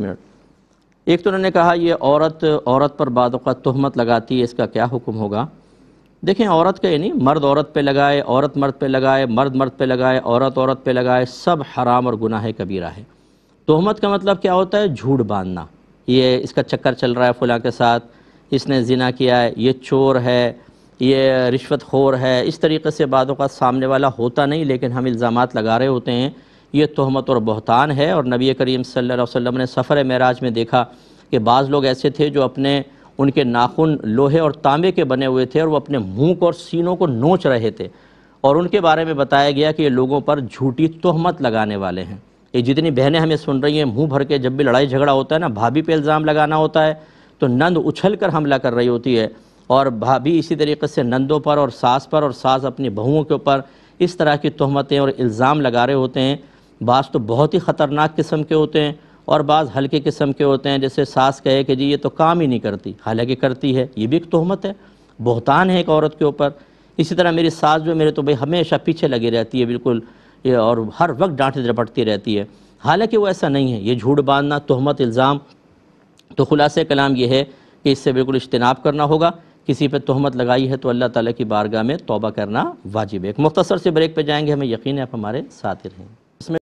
minute एक तो उन्होंने कहा ये औरत औरत पर बाद तहमत लगाती है इसका क्या हुक्म होगा देखें औरत का यानी मर्द औरत पे लगाए औरत मर्द पे लगाए मर्द मर्द पे लगाए औरत औरत पे लगाए सब हराम और गुनाह कबीरा है तहमत का मतलब क्या होता है झूठ बांधना ये इसका चक्कर चल रहा है फुला के साथ इसने जिना किया है ये चोर है ये रिश्वत खोर है इस तरीके से बाद सामने वाला होता नहीं लेकिन हम इल्ज़ाम लगा रहे होते हैं ये तहमत और बहतान है और नबी करीम सल्लल्लाहु अलैहि वसल्लम ने सफ़र महराज में देखा कि बाज़ लोग ऐसे थे जो अपने उनके नाखून लोहे और तांबे के बने हुए थे और वो अपने मुँह को और सीनों को नोच रहे थे और उनके बारे में बताया गया कि ये लोगों पर झूठी तहमत लगाने वाले हैं ये जितनी बहनें हमें सुन रही हैं मुंह भर के जब भी लड़ाई झगड़ा होता है ना भाभी पे इल्ज़ाम लगाना होता है तो नंद उछल कर हमला कर रही होती है और भाभी इसी तरीके से नंदों पर और सास पर और सास अपनी बहुओं के ऊपर इस तरह की तहमतें और इल्ज़ाम लगा रहे होते हैं बाज़ तो बहुत ही ख़तरनाक किस्म के होते हैं और बाज़ हल्के किस्म के होते हैं जैसे सास कहे कि जी ये तो काम ही नहीं करती हालांकि करती है ये भी एक तहमत है बहतान है एक औरत के ऊपर इसी तरह मेरी सास जो मेरे तो भाई हमेशा पीछे लगी रहती है बिल्कुल और हर वक्त डांट झपटती रहती है हालांकि वो ऐसा नहीं है ये झूठ बांधना तहमत इल्ज़ाम तो खुलास कलाम यह है कि इससे बिल्कुल इज्तनाब करना होगा किसी पर तहमत लगाई है तो अल्लाह ताला की बारगाह में तौबा करना वाजिब है एक मुख्तसर से ब्रेक पे जाएंगे हमें यकीन है आप हमारे साथ ही रहेंगे